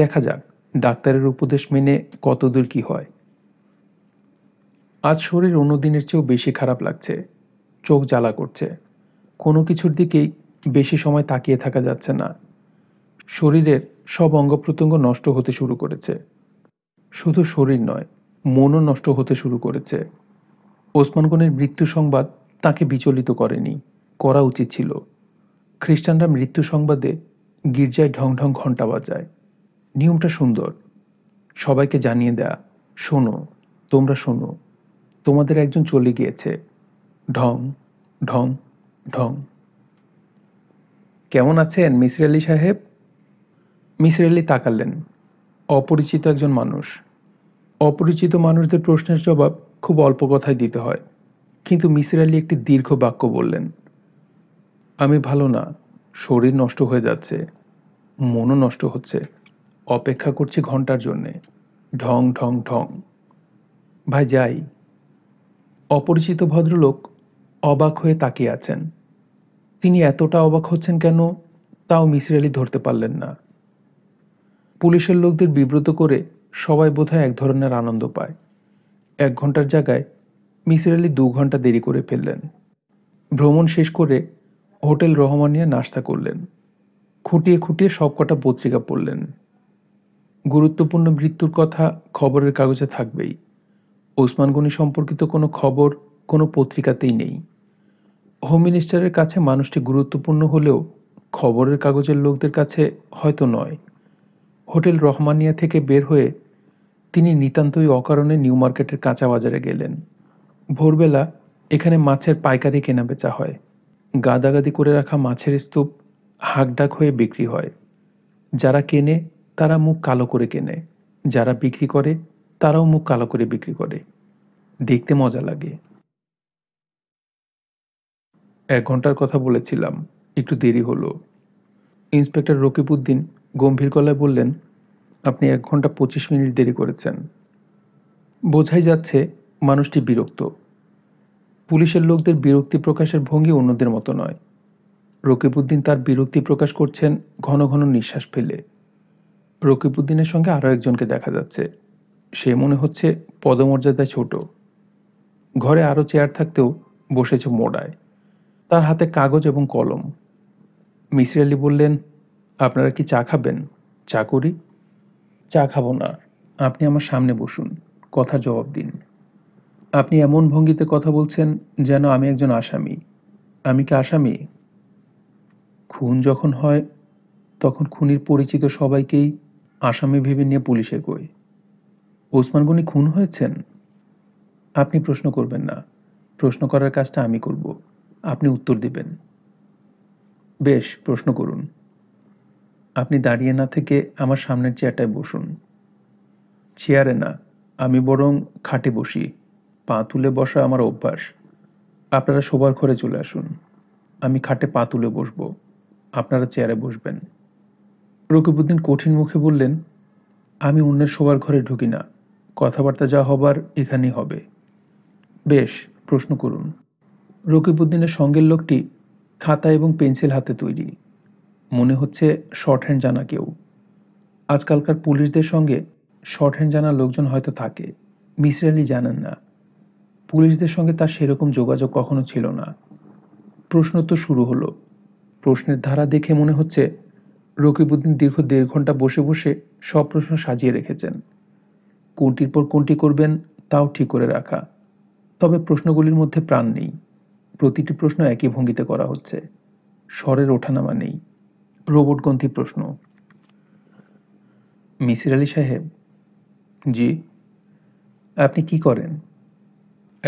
দেখা যাক ডাক্তারের উপদেশ মেনে কতদূর কি হয় আজ শরীর অন্য দিনের চেয়েও বেশি খারাপ লাগছে চোখ জ্বালা করছে কোনো কিছুর দিকেই বেশি সময় তাকিয়ে থাকা যাচ্ছে না শরীরের সব অঙ্গ প্রত্যঙ্গ নষ্ট হতে শুরু করেছে শুধু শরীর নয় মনও নষ্ট হতে শুরু করেছে ওসমানগণের মৃত্যু সংবাদ তাকে বিচলিত করেনি করা উচিত ছিল খ্রিস্টানরা মৃত্যু সংবাদে গির্জায় ঢং ঢং ঘণ্টা বাজায় নিয়মটা সুন্দর সবাইকে জানিয়ে দেয়া শোনো তোমরা শোনো তোমাদের একজন চলে গিয়েছে ঢং ঢং ঢং কেমন আছেন মিসির আলি সাহেব মিসির আলি তাকালেন অপরিচিত একজন মানুষ অপরিচিত মানুষদের প্রশ্নের জবাব খুব অল্প কথায় দিতে হয় কিন্তু মিসির আলি একটি দীর্ঘ বাক্য বললেন আমি ভালো না শরীর নষ্ট হয়ে যাচ্ছে মনও নষ্ট হচ্ছে অপেক্ষা করছি ঘন্টার জন্যে ঢং ঢং ঢং ভাই যাই অপরিচিত ভদ্রলোক অবাক হয়ে তাকিয়ে আছেন তিনি এতটা অবাক হচ্ছেন কেন তাও মিসির আলী ধরতে পারলেন না পুলিশের লোকদের বিব্রত করে সবাই বোধহয় এক ধরনের আনন্দ পায় এক ঘন্টার জায়গায় মিসির আলী দু ঘন্টা দেরি করে ফেললেন ভ্রমণ শেষ করে হোটেল রহমানিয়া নাস্তা করলেন খুঁটিয়ে খুঁটিয়ে সব কটা পত্রিকা পড়লেন গুরুত্বপূর্ণ মৃত্যুর কথা খবরের কাগজে থাকবেই ওসমান গনি সম্পর্কিত কোনো খবর কোনো পত্রিকাতেই নেই হোম মিনিস্টারের কাছে মানুষটি গুরুত্বপূর্ণ হলেও খবরের কাগজের লোকদের কাছে হয়তো নয় হোটেল রহমানিয়া থেকে বের হয়ে তিনি নিতান্তই অকারণে নিউ মার্কেটের কাঁচা বাজারে গেলেন ভোরবেলা এখানে মাছের পাইকারি কেনাবেচা হয় গাদাগাদি করে রাখা মাছের স্তূপ হাঁকডাক হয়ে বিক্রি হয় যারা কেনে তারা মুখ কালো করে কেনে যারা বিক্রি করে তারাও মুখ কালো করে বিক্রি করে দেখতে মজা লাগে এক ঘন্টার কথা বলেছিলাম একটু দেরি হলো ইন্সপেক্টর রকিবউদ্দিন গম্ভীর গলায় বললেন আপনি এক ঘন্টা পঁচিশ মিনিট দেরি করেছেন বোঝাই যাচ্ছে মানুষটি বিরক্ত পুলিশের লোকদের বিরক্তি প্রকাশের ভঙ্গি অন্যদের মতো নয় রকিবউদ্দিন তার বিরক্তি প্রকাশ করছেন ঘন ঘন নিঃশ্বাস ফেলে রকিবউদ্দিনের সঙ্গে আরও একজনকে দেখা যাচ্ছে সে মনে হচ্ছে পদমর্যাদায় ছোট ঘরে আরও চেয়ার থাকতেও বসেছে মোড়ায় তার হাতে কাগজ এবং কলম মিসির আলী বললেন আপনারা কি চা খাবেন চা করি চা খাবো না আপনি আমার সামনে বসুন কথা জবাব দিন আপনি এমন ভঙ্গিতে কথা বলছেন যেন আমি একজন আসামি আমি কি আসামি খুন যখন হয় তখন খুনির পরিচিত সবাইকেই আসামি ভেবে নিয়ে পুলিশের কই ওসমান গনি খুন হয়েছেন আপনি প্রশ্ন করবেন না প্রশ্ন করার কাজটা আমি করব আপনি উত্তর দিবেন বেশ প্রশ্ন করুন আপনি দাঁড়িয়ে না থেকে আমার সামনের চেয়ারটায় বসুন চেয়ারে না আমি বরং খাটে বসি পা তুলে বসা আমার অভ্যাস আপনারা শোবার ঘরে চলে আসুন আমি খাটে পা তুলে বসবো আপনারা চেয়ারে বসবেন রকিবউদ্দিন কঠিন মুখে বললেন আমি অন্যের শোবার ঘরে ঢুকি না কথাবার্তা যা হবার এখানেই হবে বেশ প্রশ্ন করুন রকিবউদ্দিনের সঙ্গের লোকটি খাতা এবং পেন্সিল হাতে তৈরি মনে হচ্ছে শর্ট হ্যান্ড জানা কেউ আজকালকার পুলিশদের সঙ্গে শর্ট হ্যান্ড জানা লোকজন হয়তো থাকে মিসির আলি জানেন না পুলিশদের সঙ্গে তার সেরকম যোগাযোগ কখনো ছিল না প্রশ্ন তো শুরু হলো প্রশ্নের ধারা দেখে মনে হচ্ছে রকিবউদ্দিন দীর্ঘ দেড় ঘন্টা বসে বসে সব প্রশ্ন সাজিয়ে রেখেছেন কোনটির পর কোনটি করবেন তাও ঠিক করে রাখা তবে প্রশ্নগুলির মধ্যে প্রাণ নেই প্রতিটি প্রশ্ন একই ভঙ্গিতে করা হচ্ছে স্বরের ওঠানামা নেই রোবটগন্থি প্রশ্ন মিসির আলী সাহেব জি আপনি কি করেন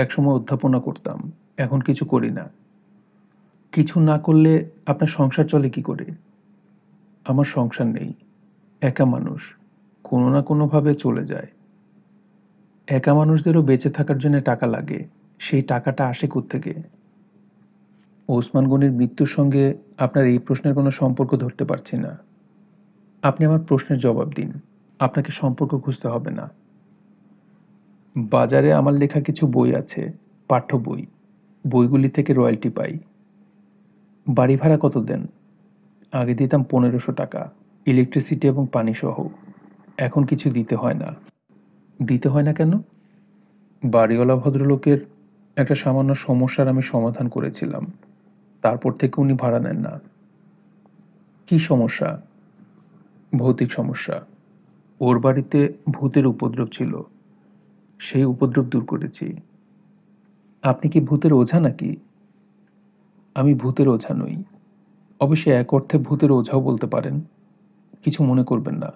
একসময় অধ্যাপনা করতাম এখন কিছু করি না কিছু না করলে আপনার সংসার চলে কি করে আমার সংসার নেই একা মানুষ কোনো না কোনোভাবে চলে যায় একা মানুষদেরও বেঁচে থাকার জন্য টাকা লাগে সেই টাকাটা আসে থেকে ওসমান গনির মৃত্যুর সঙ্গে আপনার এই প্রশ্নের কোনো সম্পর্ক ধরতে পারছি না আপনি আমার প্রশ্নের জবাব দিন আপনাকে সম্পর্ক খুঁজতে হবে না বাজারে আমার লেখা কিছু বই আছে পাঠ্য বই বইগুলি থেকে রয়্যালটি পাই বাড়ি ভাড়া কত দেন আগে দিতাম পনেরোশো টাকা ইলেকট্রিসিটি এবং পানি সহ এখন কিছু দিতে হয় না দিতে হয় না কেন বাড়িওয়ালা ভদ্রলোকের একটা সামান্য সমস্যার আমি সমাধান করেছিলাম তারপর থেকে উনি ভাড়া নেন না কি সমস্যা ভৌতিক সমস্যা ওর বাড়িতে ভূতের উপদ্রব ছিল সেই উপদ্রব দূর করেছি আপনি কি ভূতের ওঝা নাকি আমি ভূতের ওঝা নই অবশ্যই এক অর্থে ভূতের ওঝাও বলতে পারেন কিছু মনে করবেন না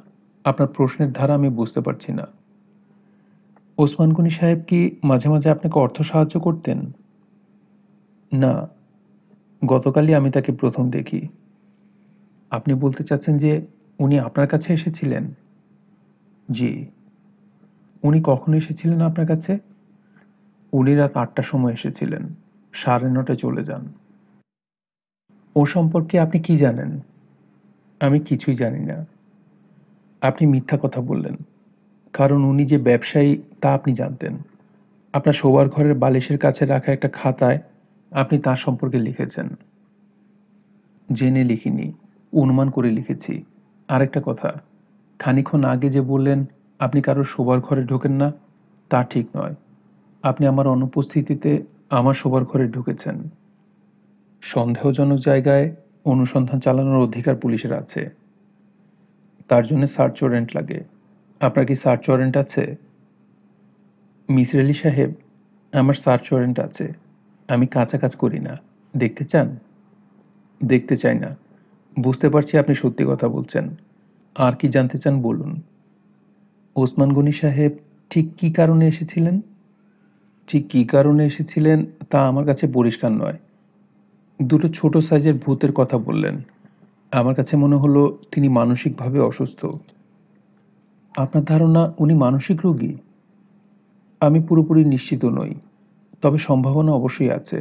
আপনার প্রশ্নের ধারা আমি বুঝতে পারছি না ওসমান গনি সাহেব কি মাঝে মাঝে আপনাকে অর্থ সাহায্য করতেন না গতকালই আমি তাকে প্রথম দেখি আপনি বলতে চাচ্ছেন যে উনি আপনার কাছে এসেছিলেন জি উনি কখন এসেছিলেন আপনার কাছে উনি রাত আটটার সময় এসেছিলেন সাড়ে নটায় চলে যান ও সম্পর্কে আপনি কি জানেন আমি কিছুই জানি না আপনি মিথ্যা কথা বললেন কারণ উনি যে ব্যবসায়ী তা আপনি জানতেন আপনার শোবার ঘরের বালিশের কাছে রাখা একটা খাতায় আপনি তার সম্পর্কে লিখেছেন জেনে লিখিনি অনুমান করে লিখেছি আরেকটা কথা খানিক্ষণ আগে যে বললেন আপনি কারো শোবার ঘরে ঢোকেন না তা ঠিক নয় আপনি আমার অনুপস্থিতিতে আমার শোবার ঘরে ঢুকেছেন সন্দেহজনক জায়গায় অনুসন্ধান চালানোর অধিকার পুলিশের আছে তার জন্য সার্চ ওয়ারেন্ট লাগে আপনার কি সার্চ ওয়ারেন্ট আছে মিসির আলি সাহেব আমার সার্চ ওয়ারেন্ট আছে আমি কাঁচা কাজ করি না দেখতে চান দেখতে চাই না বুঝতে পারছি আপনি সত্যি কথা বলছেন আর কি জানতে চান বলুন ওসমান গনি সাহেব ঠিক কি কারণে এসেছিলেন ঠিক কি কারণে এসেছিলেন তা আমার কাছে পরিষ্কার নয় দুটো ছোট সাইজের ভূতের কথা বললেন আমার কাছে মনে হলো তিনি মানসিকভাবে অসুস্থ আপনার ধারণা উনি মানসিক রোগী আমি পুরোপুরি নিশ্চিত নই তবে সম্ভাবনা অবশ্যই আছে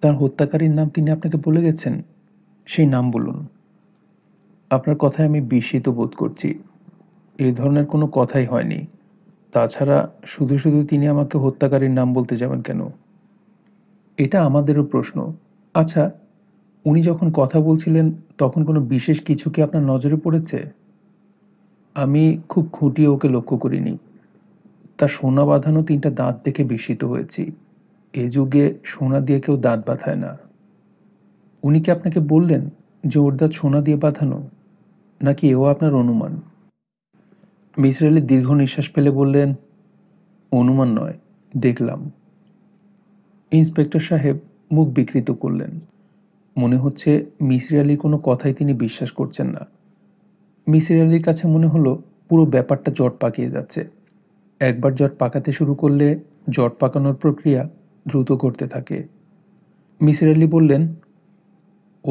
তার হত্যাকারীর নাম তিনি আপনাকে বলে গেছেন সেই নাম বলুন আপনার কথায় আমি বিস্মিত বোধ করছি এই ধরনের কোনো কথাই হয়নি তাছাড়া শুধু শুধু তিনি আমাকে হত্যাকারীর নাম বলতে যাবেন কেন এটা আমাদেরও প্রশ্ন আচ্ছা উনি যখন কথা বলছিলেন তখন কোনো বিশেষ কিছু কি আপনার নজরে পড়েছে আমি খুব খুঁটিয়ে ওকে লক্ষ্য করিনি তার সোনা বাঁধানো তিনটা দাঁত দেখে বিস্মিত হয়েছি এ যুগে সোনা দিয়ে কেউ দাঁত বাঁধায় না উনি কি আপনাকে বললেন যে ওর দাঁত সোনা দিয়ে বাঁধানো নাকি এও আপনার অনুমান মিসরেলি দীর্ঘ নিঃশ্বাস ফেলে বললেন অনুমান নয় দেখলাম ইন্সপেক্টর সাহেব মুখ বিকৃত করলেন মনে হচ্ছে মিসির আলির কোনো কথাই তিনি বিশ্বাস করছেন না মিসির আলির কাছে মনে হলো পুরো ব্যাপারটা জট পাকিয়ে যাচ্ছে একবার জট পাকাতে শুরু করলে জট পাকানোর প্রক্রিয়া দ্রুত করতে থাকে মিসির আলি বললেন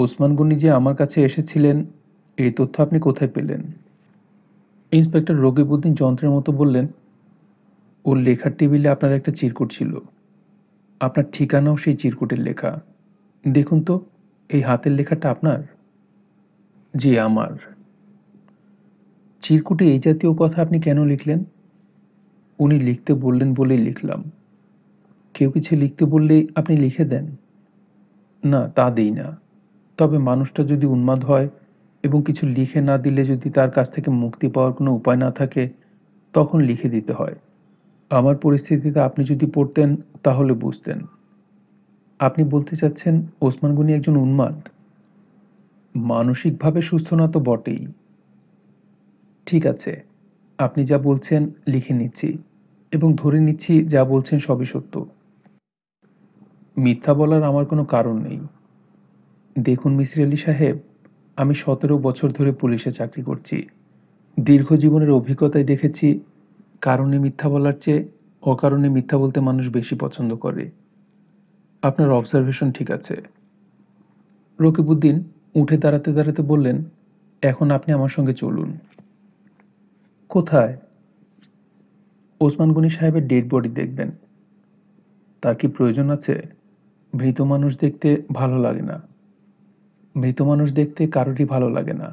ওসমান গনি যে আমার কাছে এসেছিলেন এই তথ্য আপনি কোথায় পেলেন ইন্সপেক্টর রকিবউদ্দিন যন্ত্রের মতো বললেন ওর লেখার টেবিলে আপনার একটা চিরকুট ছিল আপনার ঠিকানাও সেই চিরকুটের লেখা দেখুন তো এই হাতের লেখাটা আপনার জি আমার চিরকুটে এই জাতীয় কথা আপনি কেন লিখলেন উনি লিখতে বললেন বলেই লিখলাম কেউ কিছু লিখতে বললে আপনি লিখে দেন না তা দিই না তবে মানুষটা যদি উন্মাদ হয় এবং কিছু লিখে না দিলে যদি তার কাছ থেকে মুক্তি পাওয়ার কোনো উপায় না থাকে তখন লিখে দিতে হয় আমার পরিস্থিতিতে আপনি যদি পড়তেন তাহলে বুঝতেন আপনি বলতে চাচ্ছেন ওসমান গনি একজন উন্মাদ মানসিকভাবে সুস্থ না তো বটেই ঠিক আছে আপনি যা বলছেন লিখে নিচ্ছি এবং ধরে নিচ্ছি যা বলছেন সবই সত্য মিথ্যা বলার আমার কোনো কারণ নেই দেখুন মিসির আলী সাহেব আমি সতেরো বছর ধরে পুলিশে চাকরি করছি দীর্ঘ জীবনের অভিজ্ঞতায় দেখেছি কারণে মিথ্যা বলার চেয়ে অকারণে মিথ্যা বলতে মানুষ বেশি পছন্দ করে আপনার অবজারভেশন ঠিক আছে রকিবউদ্দিন উঠে দাঁড়াতে দাঁড়াতে বললেন এখন আপনি আমার সঙ্গে চলুন কোথায় ওসমান গনি সাহেবের ডেড বডি দেখবেন তার কি প্রয়োজন আছে মৃত মানুষ দেখতে ভালো লাগে না মৃত মানুষ দেখতে কারোরই ভালো লাগে না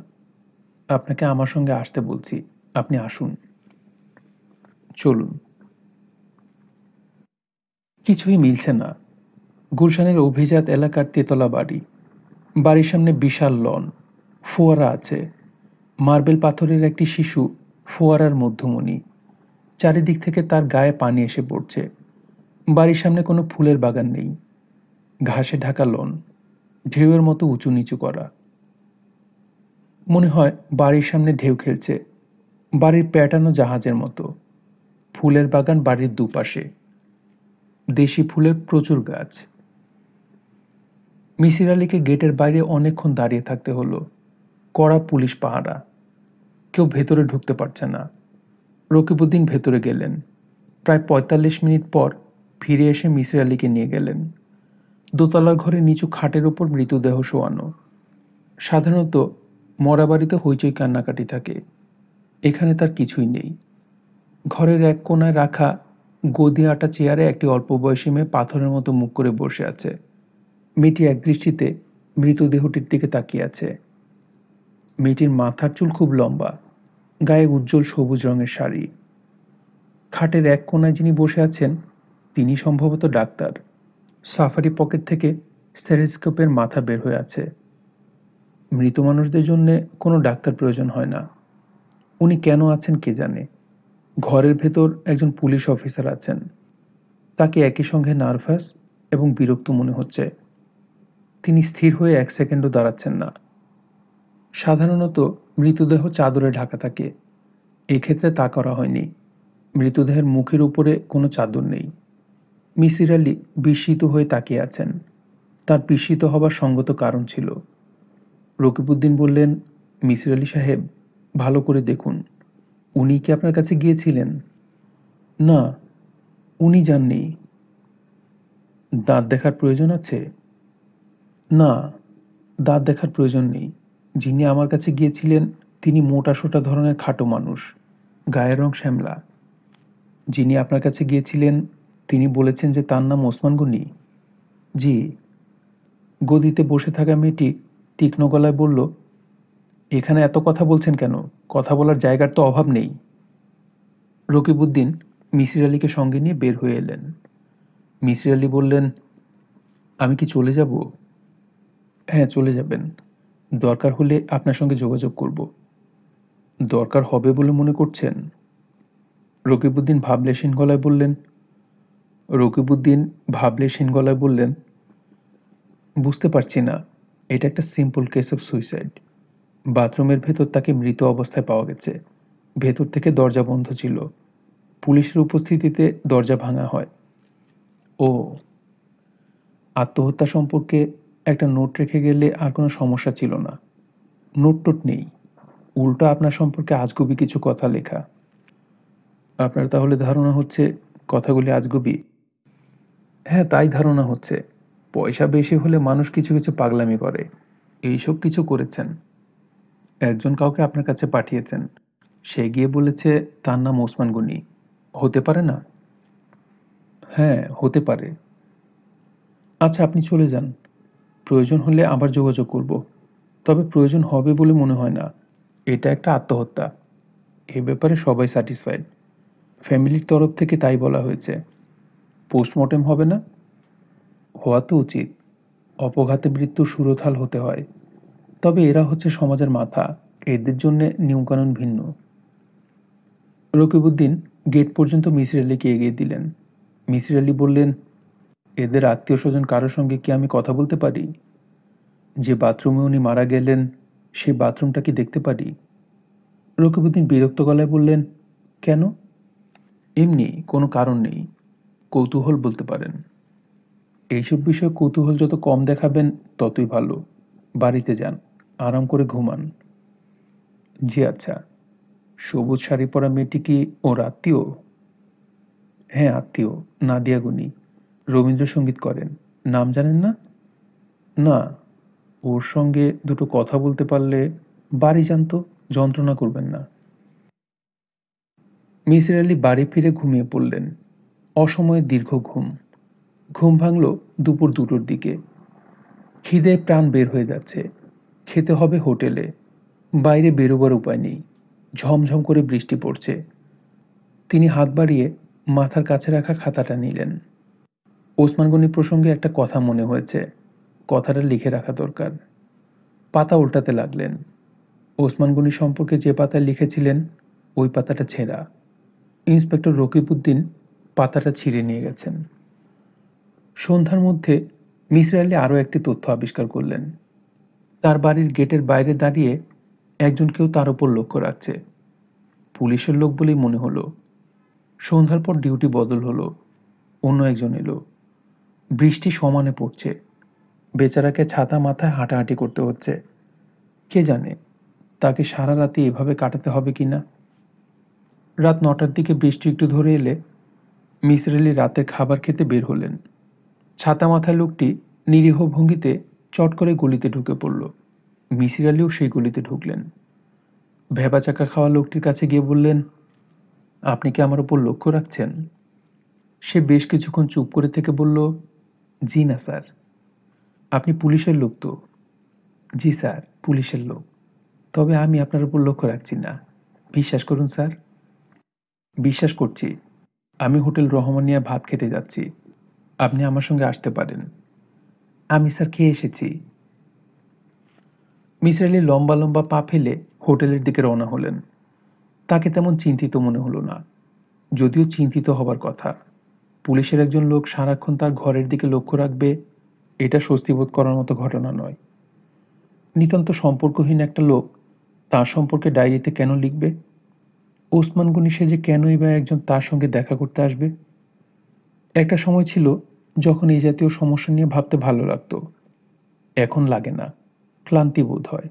আপনাকে আমার সঙ্গে আসতে বলছি আপনি আসুন চলুন কিছুই মিলছে না গুলশানের অভিজাত এলাকার তেতলা বাড়ি বাড়ির সামনে বিশাল লন ফোয়ারা আছে মার্বেল পাথরের একটি শিশু ফোয়ারার মধ্যমণি চারিদিক থেকে তার গায়ে পানি এসে পড়ছে বাড়ির সামনে কোনো ফুলের বাগান নেই ঘাসে ঢাকা লন ঢেউয়ের মতো উঁচু নিচু করা মনে হয় বাড়ির সামনে ঢেউ খেলছে বাড়ির প্যাটানো জাহাজের মতো ফুলের বাগান বাড়ির দুপাশে দেশি ফুলের প্রচুর গাছ মিসির আলীকে গেটের বাইরে অনেকক্ষণ দাঁড়িয়ে থাকতে হলো কড়া পুলিশ পাহারা কেউ ভেতরে ঢুকতে পারছে না রকিবুদ্দিন ভেতরে গেলেন প্রায় পঁয়তাল্লিশ মিনিট পর ফিরে এসে মিসির আলীকে নিয়ে গেলেন দোতলার ঘরে নিচু খাটের ওপর মৃতদেহ শোয়ানো সাধারণত মরাবাড়িতে হইচই কান্নাকাটি থাকে এখানে তার কিছুই নেই ঘরের এক কোনায় রাখা গদি আটা চেয়ারে একটি অল্প বয়সী মেয়ে পাথরের মতো মুখ করে বসে আছে মেয়েটি এক দৃষ্টিতে মৃতদেহটির দিকে তাকিয়ে আছে মেয়েটির মাথার চুল খুব লম্বা গায়ে উজ্জ্বল সবুজ রঙের শাড়ি খাটের এক কোনায় যিনি বসে আছেন তিনি সম্ভবত ডাক্তার সাফারি পকেট থেকে স্টেরিস্কোপের মাথা বের হয়ে আছে মৃত মানুষদের জন্যে কোনো ডাক্তার প্রয়োজন হয় না উনি কেন আছেন কে জানে ঘরের ভেতর একজন পুলিশ অফিসার আছেন তাকে একই সঙ্গে নার্ভাস এবং বিরক্ত মনে হচ্ছে তিনি স্থির হয়ে এক সেকেন্ডও দাঁড়াচ্ছেন না সাধারণত মৃতদেহ চাদরে ঢাকা থাকে এক্ষেত্রে তা করা হয়নি মৃতদেহের মুখের উপরে কোনো চাদর নেই মিসির আলি বিস্মিত হয়ে তাকিয়ে আছেন তার বিস্মিত হবার সঙ্গত কারণ ছিল রকিবউদ্দিন বললেন মিসির আলি সাহেব ভালো করে দেখুন উনি কি আপনার কাছে গিয়েছিলেন না উনি যাননি দাঁত দেখার প্রয়োজন আছে না দাঁত দেখার প্রয়োজন নেই যিনি আমার কাছে গিয়েছিলেন তিনি মোটা সোটা ধরনের খাটো মানুষ গায়ের রং শ্যামলা যিনি আপনার কাছে গিয়েছিলেন তিনি বলেছেন যে তার নাম ওসমান গনি জি গদিতে বসে থাকা মেয়েটি তীক্ষ্ণ গলায় বলল এখানে এত কথা বলছেন কেন কথা বলার জায়গার তো অভাব নেই রকিবউদ্দিন মিসির আলীকে সঙ্গে নিয়ে বের হয়ে এলেন মিসির আলী বললেন আমি কি চলে যাব হ্যাঁ চলে যাবেন দরকার হলে আপনার সঙ্গে যোগাযোগ করব দরকার হবে বলে মনে করছেন রকিবউদ্দিন ভাবলে গলায় বললেন রকিবউদ্দিন ভাবলে গলায় বললেন বুঝতে পারছি না এটা একটা সিম্পল কেস অফ সুইসাইড বাথরুমের ভেতর তাকে মৃত অবস্থায় পাওয়া গেছে ভেতর থেকে দরজা বন্ধ ছিল পুলিশের উপস্থিতিতে দরজা ভাঙা হয় ও আত্মহত্যা সম্পর্কে একটা নোট রেখে গেলে আর কোনো সমস্যা ছিল না নোট টোট নেই উল্টো আপনার সম্পর্কে আজগুবি কিছু কথা লেখা আপনার তাহলে ধারণা হচ্ছে কথাগুলি আজগুবি হ্যাঁ তাই ধারণা হচ্ছে পয়সা বেশি হলে মানুষ কিছু কিছু পাগলামি করে এইসব কিছু করেছেন একজন কাউকে আপনার কাছে পাঠিয়েছেন সে গিয়ে বলেছে তার নাম ওসমান গনি হতে পারে না হ্যাঁ হতে পারে আচ্ছা আপনি চলে যান প্রয়োজন হলে আবার যোগাযোগ করব তবে প্রয়োজন হবে বলে মনে হয় না এটা একটা আত্মহত্যা এ ব্যাপারে সবাই স্যাটিসফাইড ফ্যামিলির তরফ থেকে তাই বলা হয়েছে পোস্টমর্টেম হবে না হওয়া তো উচিত অপঘাতে মৃত্যু সুরথাল হতে হয় তবে এরা হচ্ছে সমাজের মাথা এদের জন্য নিয়মকানুন ভিন্ন রকিবউদ্দিন গেট পর্যন্ত মিসির আলীকে এগিয়ে দিলেন মিসির আলী বললেন এদের আত্মীয় স্বজন কারোর সঙ্গে কি আমি কথা বলতে পারি যে বাথরুমে উনি মারা গেলেন সেই বাথরুমটা কি দেখতে পারি রকিবউদ্দিন বিরক্ত গলায় বললেন কেন এমনি কোনো কারণ নেই কৌতূহল বলতে পারেন এইসব বিষয়ে কৌতূহল যত কম দেখাবেন ততই ভালো বাড়িতে যান আরাম করে ঘুমান জি আচ্ছা সবুজ শাড়ি পরা মেয়েটি কি ওর আত্মীয় হ্যাঁ আত্মীয় নাদিয়া গুনি রবীন্দ্রসঙ্গীত করেন নাম জানেন না না ওর সঙ্গে দুটো কথা বলতে পারলে বাড়ি জানত যন্ত্রণা করবেন না মিসির আলী বাড়ি ফিরে ঘুমিয়ে পড়লেন অসময়ে দীর্ঘ ঘুম ঘুম ভাঙল দুপুর দুটোর দিকে খিদে প্রাণ বের হয়ে যাচ্ছে খেতে হবে হোটেলে বাইরে বেরোবার উপায় নেই ঝমঝম করে বৃষ্টি পড়ছে তিনি হাত বাড়িয়ে মাথার কাছে রাখা খাতাটা নিলেন ওসমান গনি প্রসঙ্গে একটা কথা মনে হয়েছে কথাটা লিখে রাখা দরকার পাতা উল্টাতে লাগলেন ওসমান গনি সম্পর্কে যে পাতায় লিখেছিলেন ওই পাতাটা ছেঁড়া ইন্সপেক্টর রকিবউদ্দিন পাতাটা ছিঁড়ে নিয়ে গেছেন সন্ধ্যার মধ্যে মিসির আলী আরও একটি তথ্য আবিষ্কার করলেন তার বাড়ির গেটের বাইরে দাঁড়িয়ে একজন কেউ তার উপর লক্ষ্য রাখছে পুলিশের লোক বলেই মনে হলো সন্ধ্যার পর ডিউটি বদল হলো অন্য একজন এলো বৃষ্টি সমানে পড়ছে বেচারাকে ছাতা মাথায় হাঁটাহাঁটি করতে হচ্ছে কে জানে তাকে সারা রাতে এভাবে কাটাতে হবে কি না রাত নটার দিকে বৃষ্টি একটু ধরে এলে মিসরেলি রাতের খাবার খেতে বের হলেন ছাতা মাথায় লোকটি নিরীহ ভঙ্গিতে চট করে গলিতে ঢুকে পড়ল মিসির আলিও সেই গলিতে ঢুকলেন চাকা খাওয়া লোকটির কাছে গিয়ে বললেন আপনি কি আমার ওপর লক্ষ্য রাখছেন সে বেশ কিছুক্ষণ চুপ করে থেকে বলল জি না স্যার আপনি পুলিশের লোক তো জি স্যার পুলিশের লোক তবে আমি আপনার উপর লক্ষ্য রাখছি না বিশ্বাস করুন স্যার বিশ্বাস করছি আমি হোটেল রহমানিয়া ভাত খেতে যাচ্ছি আপনি আমার সঙ্গে আসতে পারেন আমি স্যার খেয়ে এসেছি মিসির আলি লম্বা লম্বা পা ফেলে হোটেলের দিকে রওনা হলেন তাকে তেমন চিন্তিত মনে হলো না যদিও চিন্তিত হবার কথা পুলিশের একজন লোক সারাক্ষণ তার ঘরের দিকে লক্ষ্য রাখবে এটা স্বস্তিবোধ করার মতো ঘটনা নয় নিতান্ত সম্পর্কহীন একটা লোক তার সম্পর্কে ডায়েরিতে কেন লিখবে ওসমান গনি সে যে কেনই বা একজন তার সঙ্গে দেখা করতে আসবে একটা সময় ছিল যখন এই জাতীয় সমস্যা নিয়ে ভাবতে ভালো লাগতো এখন লাগে না ক্লান্তি বোধ হয়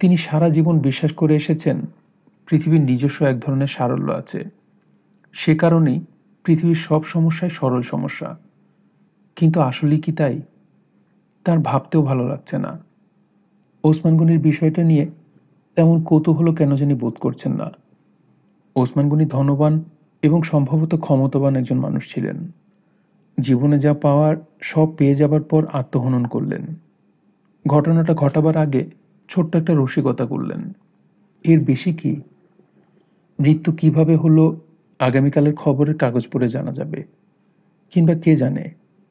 তিনি সারা জীবন বিশ্বাস করে এসেছেন পৃথিবীর নিজস্ব এক ধরনের সারল্য আছে সে কারণেই পৃথিবীর সব সমস্যাই সরল সমস্যা কিন্তু আসলে কি তাই তার ভাবতেও ভালো লাগছে না ওসমান বিষয়টা নিয়ে তেমন কৌতূহল কেন জানি বোধ করছেন না ওসমান ধনবান এবং সম্ভবত ক্ষমতাবান একজন মানুষ ছিলেন জীবনে যা পাওয়ার সব পেয়ে যাবার পর আত্মহনন করলেন ঘটনাটা ঘটাবার আগে ছোট্ট একটা রসিকতা করলেন এর বেশি কি মৃত্যু কিভাবে হলো আগামীকালের খবরের কাগজ পড়ে জানা যাবে কিংবা কে জানে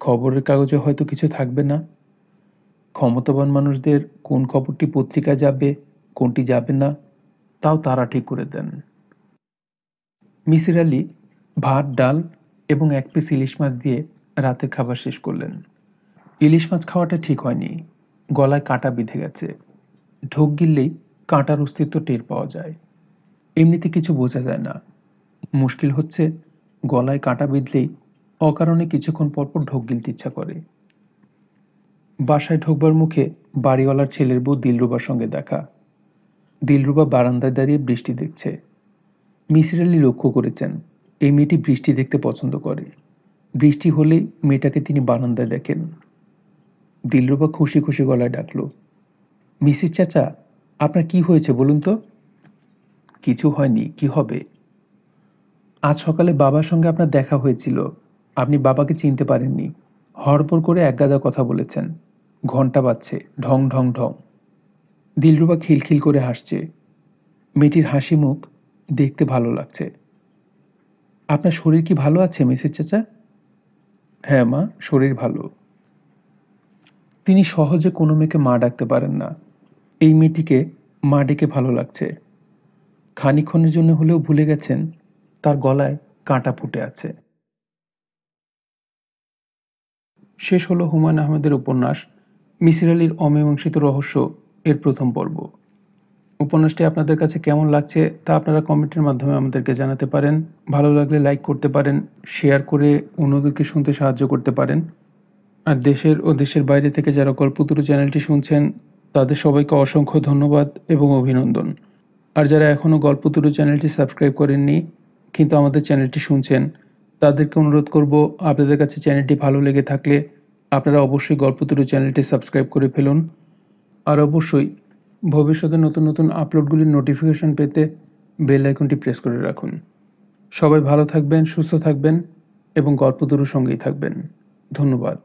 খবরের কাগজে হয়তো কিছু থাকবে না ক্ষমতাবান মানুষদের কোন খবরটি পত্রিকায় যাবে কোনটি যাবে না তাও তারা ঠিক করে দেন মিসির আলি ভাত ডাল এবং এক পিস ইলিশ মাছ দিয়ে রাতের খাবার শেষ করলেন ইলিশ মাছ খাওয়াটা ঠিক হয়নি গলায় কাঁটা বিঁধে গেছে ঢোক গিললেই কাঁটার অস্তিত্ব টের পাওয়া যায় এমনিতে কিছু বোঝা যায় না মুশকিল হচ্ছে গলায় কাঁটা বিঁধলেই অকারণে কিছুক্ষণ পরপর ঢোক গিলতে ইচ্ছা করে বাসায় ঢোকবার মুখে বাড়িওয়ালার ছেলের বউ দিলরুবার সঙ্গে দেখা দিলরুবা বারান্দায় দাঁড়িয়ে বৃষ্টি দেখছে মিসির আলী লক্ষ্য করেছেন এই মেয়েটি বৃষ্টি দেখতে পছন্দ করে বৃষ্টি হলে মেয়েটাকে তিনি বারান্দায় দেখেন দিলরুবা খুশি খুশি গলায় ডাকল মিসির চাচা আপনার কি হয়েছে বলুন তো কিছু হয়নি কি হবে আজ সকালে বাবার সঙ্গে আপনার দেখা হয়েছিল আপনি বাবাকে চিনতে পারেননি হরপর করে একগাদা কথা বলেছেন ঘন্টা বাজছে ঢং ঢং ঢং দিলরুবা খিলখিল করে হাসছে মেয়েটির হাসি মুখ দেখতে ভালো লাগছে আপনার শরীর কি ভালো আছে মিসির চাচা হ্যাঁ মা শরীর ভালো তিনি সহজে কোনো মেয়েকে মা ডাকতে পারেন না এই মেয়েটিকে মা ডেকে ভালো লাগছে খানিক্ষণের জন্য হলেও ভুলে গেছেন তার গলায় কাঁটা ফুটে আছে শেষ হলো হুমায়ুন আহমেদের উপন্যাস মিসির আলীর অমীমাংসিত রহস্য এর প্রথম পর্ব উপন্যাসটি আপনাদের কাছে কেমন লাগছে তা আপনারা কমেন্টের মাধ্যমে আমাদেরকে জানাতে পারেন ভালো লাগলে লাইক করতে পারেন শেয়ার করে অন্যদেরকে শুনতে সাহায্য করতে পারেন আর দেশের ও দেশের বাইরে থেকে যারা গল্পতুরু চ্যানেলটি শুনছেন তাদের সবাইকে অসংখ্য ধন্যবাদ এবং অভিনন্দন আর যারা এখনও গল্পতুরু চ্যানেলটি সাবস্ক্রাইব করেননি কিন্তু আমাদের চ্যানেলটি শুনছেন তাদেরকে অনুরোধ করব আপনাদের কাছে চ্যানেলটি ভালো লেগে থাকলে আপনারা অবশ্যই গল্পতুরু চ্যানেলটি সাবস্ক্রাইব করে ফেলুন আর অবশ্যই ভবিষ্যতে নতুন নতুন আপলোডগুলির নোটিফিকেশন পেতে বেল আইকনটি প্রেস করে রাখুন সবাই ভালো থাকবেন সুস্থ থাকবেন এবং গল্পতরুর সঙ্গেই থাকবেন ধন্যবাদ